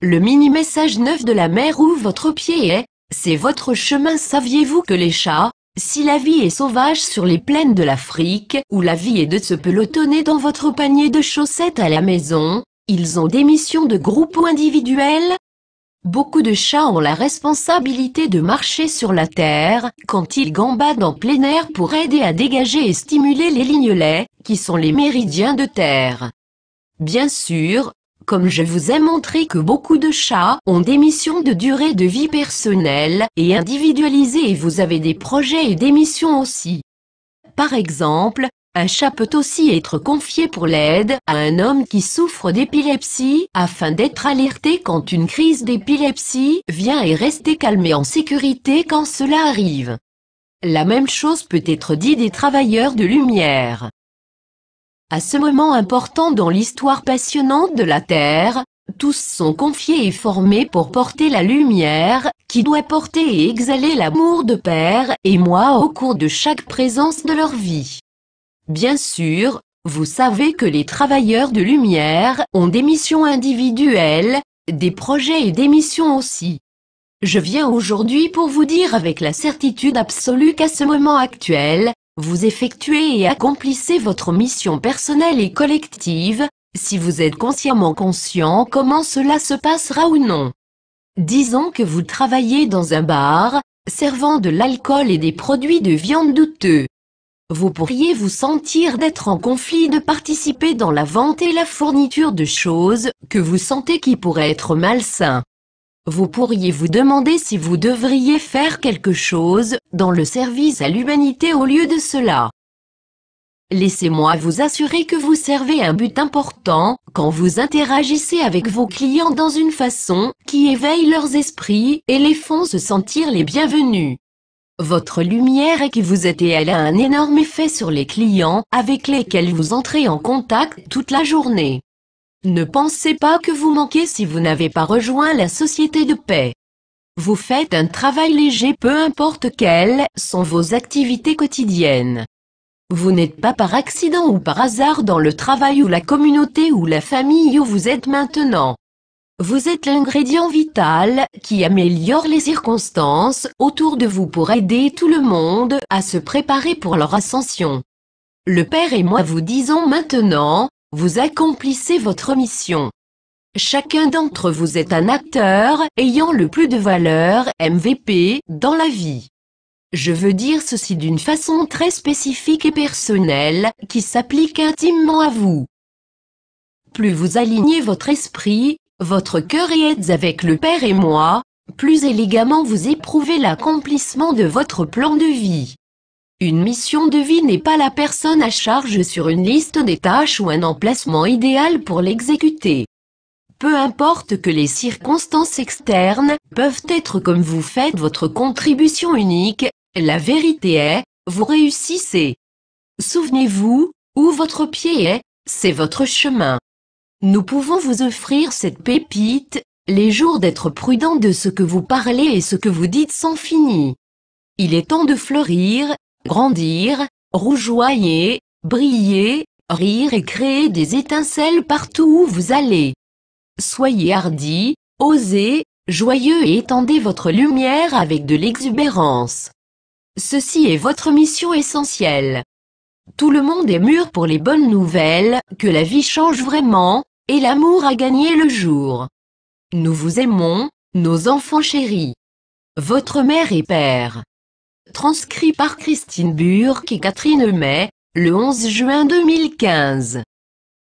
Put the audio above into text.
Le mini-message neuf de la mer où votre pied est, c'est votre chemin. Saviez-vous que les chats, si la vie est sauvage sur les plaines de l'Afrique, où la vie est de se pelotonner dans votre panier de chaussettes à la maison, ils ont des missions de groupe ou individuelles Beaucoup de chats ont la responsabilité de marcher sur la terre quand ils gambadent en plein air pour aider à dégager et stimuler les lignelets, qui sont les méridiens de terre. Bien sûr, comme je vous ai montré que beaucoup de chats ont des missions de durée de vie personnelle et individualisées et vous avez des projets et des missions aussi. Par exemple, un chat peut aussi être confié pour l'aide à un homme qui souffre d'épilepsie afin d'être alerté quand une crise d'épilepsie vient et rester calmé en sécurité quand cela arrive. La même chose peut être dit des travailleurs de lumière. À ce moment important dans l'histoire passionnante de la Terre, tous sont confiés et formés pour porter la lumière, qui doit porter et exhaler l'amour de Père et moi au cours de chaque présence de leur vie. Bien sûr, vous savez que les travailleurs de lumière ont des missions individuelles, des projets et des missions aussi. Je viens aujourd'hui pour vous dire avec la certitude absolue qu'à ce moment actuel, vous effectuez et accomplissez votre mission personnelle et collective, si vous êtes consciemment conscient comment cela se passera ou non. Disons que vous travaillez dans un bar, servant de l'alcool et des produits de viande douteux. Vous pourriez vous sentir d'être en conflit de participer dans la vente et la fourniture de choses que vous sentez qui pourraient être malsains. Vous pourriez vous demander si vous devriez faire quelque chose dans le service à l'humanité au lieu de cela. Laissez-moi vous assurer que vous servez un but important quand vous interagissez avec vos clients dans une façon qui éveille leurs esprits et les font se sentir les bienvenus. Votre lumière est qui vous êtes et elle a un énorme effet sur les clients avec lesquels vous entrez en contact toute la journée. Ne pensez pas que vous manquez si vous n'avez pas rejoint la société de paix. Vous faites un travail léger peu importe quelles sont vos activités quotidiennes. Vous n'êtes pas par accident ou par hasard dans le travail ou la communauté ou la famille où vous êtes maintenant. Vous êtes l'ingrédient vital qui améliore les circonstances autour de vous pour aider tout le monde à se préparer pour leur ascension. Le Père et moi vous disons maintenant, vous accomplissez votre mission. Chacun d'entre vous est un acteur ayant le plus de valeur MVP dans la vie. Je veux dire ceci d'une façon très spécifique et personnelle qui s'applique intimement à vous. Plus vous alignez votre esprit, votre cœur et êtes avec le Père et moi, plus élégamment vous éprouvez l'accomplissement de votre plan de vie. Une mission de vie n'est pas la personne à charge sur une liste des tâches ou un emplacement idéal pour l'exécuter. Peu importe que les circonstances externes peuvent être comme vous faites votre contribution unique, la vérité est, vous réussissez. Souvenez-vous, où votre pied est, c'est votre chemin. Nous pouvons vous offrir cette pépite, les jours d'être prudent de ce que vous parlez et ce que vous dites sont finis. Il est temps de fleurir, grandir, rougeoyer, briller, rire et créer des étincelles partout où vous allez. Soyez hardi, osez, joyeux et étendez votre lumière avec de l'exubérance. Ceci est votre mission essentielle. Tout le monde est mûr pour les bonnes nouvelles, que la vie change vraiment, et l'amour a gagné le jour. Nous vous aimons, nos enfants chéris. Votre mère et père transcrit par Christine Burke et Catherine May, le 11 juin 2015.